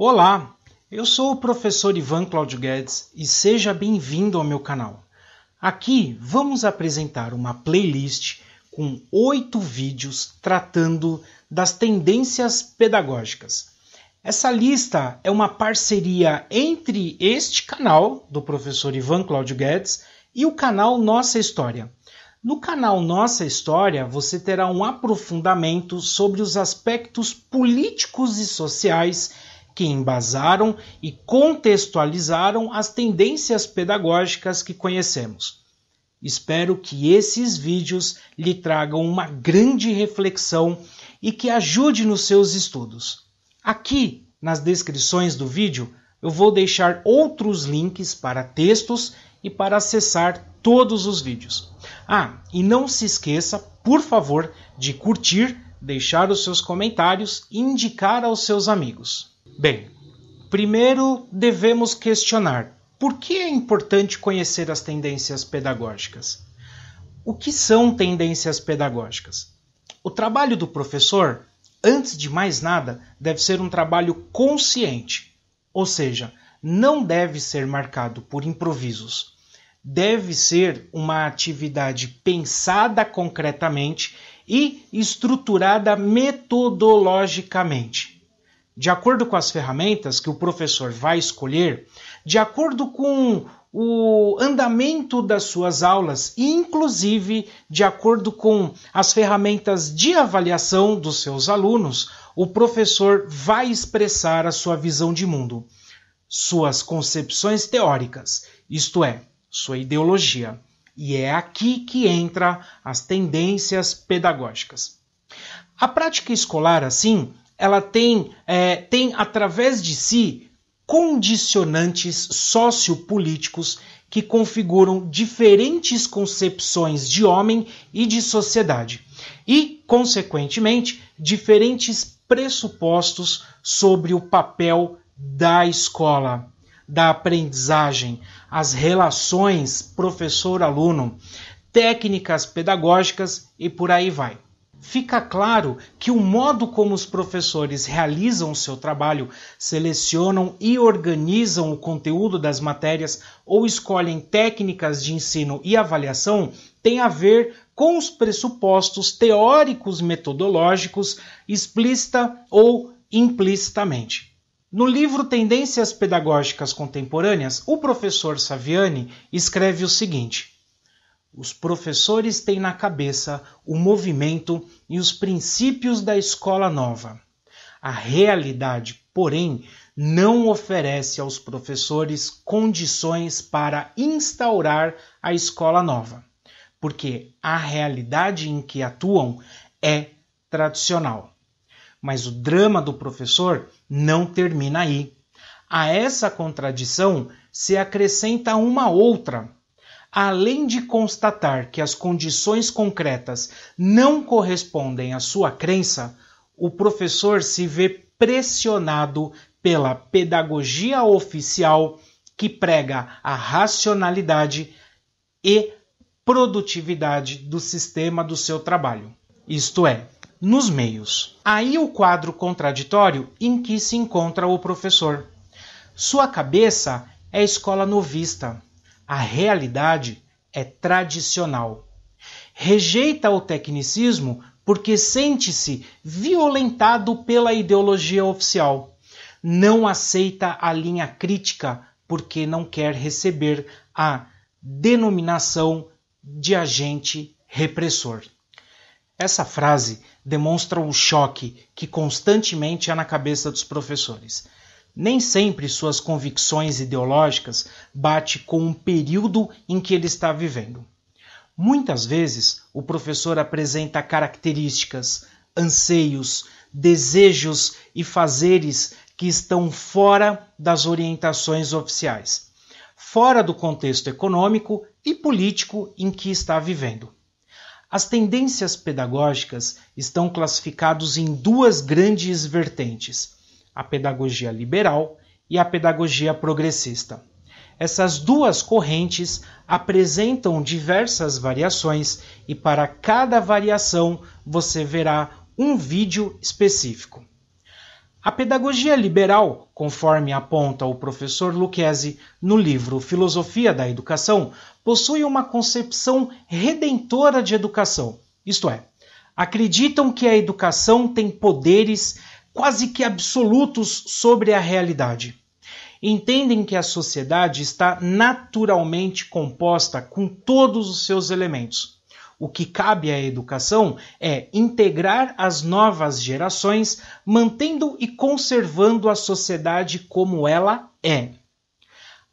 Olá, eu sou o professor Ivan Cláudio Guedes e seja bem-vindo ao meu canal. Aqui vamos apresentar uma playlist com oito vídeos tratando das tendências pedagógicas. Essa lista é uma parceria entre este canal do professor Ivan Cláudio Guedes e o canal Nossa História. No canal Nossa História, você terá um aprofundamento sobre os aspectos políticos e sociais que embasaram e contextualizaram as tendências pedagógicas que conhecemos. Espero que esses vídeos lhe tragam uma grande reflexão e que ajude nos seus estudos. Aqui, nas descrições do vídeo, eu vou deixar outros links para textos e para acessar todos os vídeos. Ah, e não se esqueça, por favor, de curtir, deixar os seus comentários e indicar aos seus amigos. Bem, primeiro devemos questionar por que é importante conhecer as tendências pedagógicas? O que são tendências pedagógicas? O trabalho do professor, antes de mais nada, deve ser um trabalho consciente, ou seja, não deve ser marcado por improvisos. Deve ser uma atividade pensada concretamente e estruturada metodologicamente de acordo com as ferramentas que o professor vai escolher, de acordo com o andamento das suas aulas, inclusive de acordo com as ferramentas de avaliação dos seus alunos, o professor vai expressar a sua visão de mundo, suas concepções teóricas, isto é, sua ideologia. E é aqui que entra as tendências pedagógicas. A prática escolar, assim, ela tem, é, tem através de si condicionantes sociopolíticos que configuram diferentes concepções de homem e de sociedade e, consequentemente, diferentes pressupostos sobre o papel da escola, da aprendizagem, as relações professor-aluno, técnicas pedagógicas e por aí vai. Fica claro que o modo como os professores realizam o seu trabalho, selecionam e organizam o conteúdo das matérias ou escolhem técnicas de ensino e avaliação tem a ver com os pressupostos teóricos metodológicos, explícita ou implicitamente. No livro Tendências Pedagógicas Contemporâneas, o professor Saviani escreve o seguinte. Os professores têm na cabeça o movimento e os princípios da escola nova. A realidade, porém, não oferece aos professores condições para instaurar a escola nova, porque a realidade em que atuam é tradicional. Mas o drama do professor não termina aí. A essa contradição se acrescenta uma outra além de constatar que as condições concretas não correspondem à sua crença, o professor se vê pressionado pela pedagogia oficial que prega a racionalidade e produtividade do sistema do seu trabalho, isto é, nos meios. Aí o quadro contraditório em que se encontra o professor. Sua cabeça é escola novista, a realidade é tradicional. Rejeita o tecnicismo porque sente-se violentado pela ideologia oficial. Não aceita a linha crítica porque não quer receber a denominação de agente repressor. Essa frase demonstra o choque que constantemente há na cabeça dos professores. Nem sempre suas convicções ideológicas bate com o período em que ele está vivendo. Muitas vezes, o professor apresenta características, anseios, desejos e fazeres que estão fora das orientações oficiais, fora do contexto econômico e político em que está vivendo. As tendências pedagógicas estão classificadas em duas grandes vertentes a pedagogia liberal e a pedagogia progressista. Essas duas correntes apresentam diversas variações e para cada variação você verá um vídeo específico. A pedagogia liberal, conforme aponta o professor Lucchesi no livro Filosofia da Educação, possui uma concepção redentora de educação, isto é, acreditam que a educação tem poderes quase que absolutos sobre a realidade. Entendem que a sociedade está naturalmente composta com todos os seus elementos. O que cabe à educação é integrar as novas gerações, mantendo e conservando a sociedade como ela é.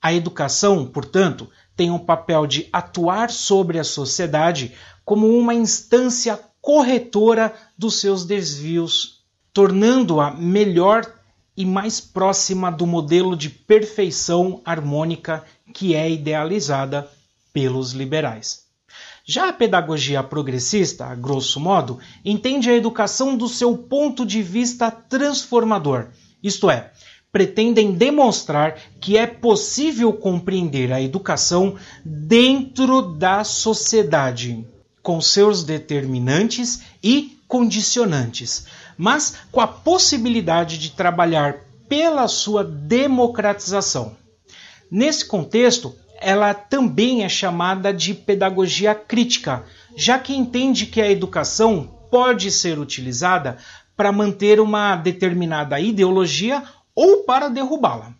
A educação, portanto, tem o papel de atuar sobre a sociedade como uma instância corretora dos seus desvios tornando-a melhor e mais próxima do modelo de perfeição harmônica que é idealizada pelos liberais. Já a pedagogia progressista, a grosso modo, entende a educação do seu ponto de vista transformador, isto é, pretendem demonstrar que é possível compreender a educação dentro da sociedade, com seus determinantes e condicionantes, mas com a possibilidade de trabalhar pela sua democratização. Nesse contexto, ela também é chamada de pedagogia crítica, já que entende que a educação pode ser utilizada para manter uma determinada ideologia ou para derrubá-la.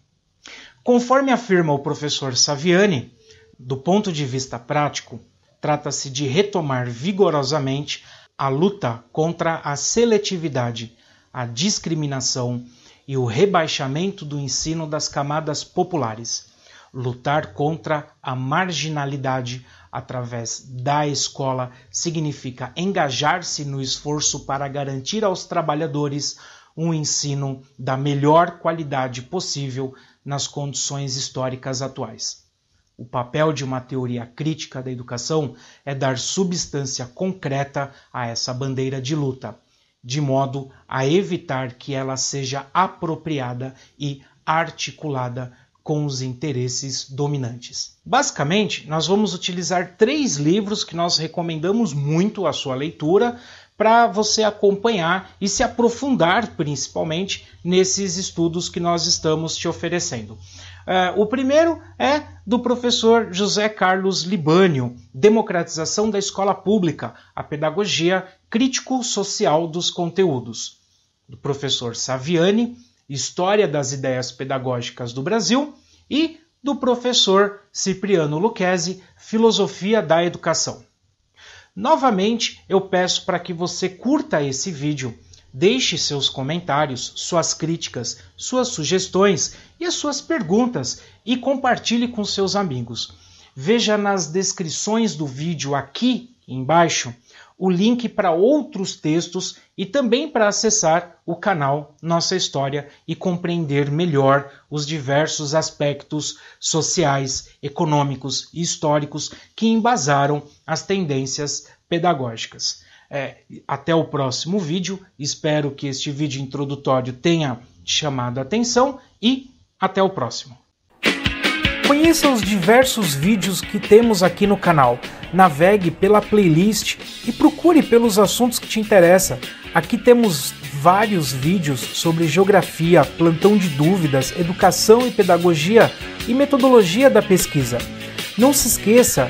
Conforme afirma o professor Saviani, do ponto de vista prático, trata-se de retomar vigorosamente a luta contra a seletividade, a discriminação e o rebaixamento do ensino das camadas populares, lutar contra a marginalidade através da escola significa engajar-se no esforço para garantir aos trabalhadores um ensino da melhor qualidade possível nas condições históricas atuais. O papel de uma teoria crítica da educação é dar substância concreta a essa bandeira de luta, de modo a evitar que ela seja apropriada e articulada com os interesses dominantes. Basicamente, nós vamos utilizar três livros que nós recomendamos muito a sua leitura para você acompanhar e se aprofundar principalmente nesses estudos que nós estamos te oferecendo. Uh, o primeiro é do professor José Carlos Libânio, Democratização da Escola Pública, a Pedagogia Crítico-Social dos Conteúdos. Do professor Saviani, História das Ideias Pedagógicas do Brasil. E do professor Cipriano Lucchesi, Filosofia da Educação. Novamente, eu peço para que você curta esse vídeo, Deixe seus comentários, suas críticas, suas sugestões e as suas perguntas e compartilhe com seus amigos. Veja nas descrições do vídeo aqui embaixo o link para outros textos e também para acessar o canal Nossa História e compreender melhor os diversos aspectos sociais, econômicos e históricos que embasaram as tendências pedagógicas. É, até o próximo vídeo. Espero que este vídeo introdutório tenha chamado a atenção e até o próximo. Conheça os diversos vídeos que temos aqui no canal. Navegue pela playlist e procure pelos assuntos que te interessam. Aqui temos vários vídeos sobre geografia, plantão de dúvidas, educação e pedagogia e metodologia da pesquisa. Não se esqueça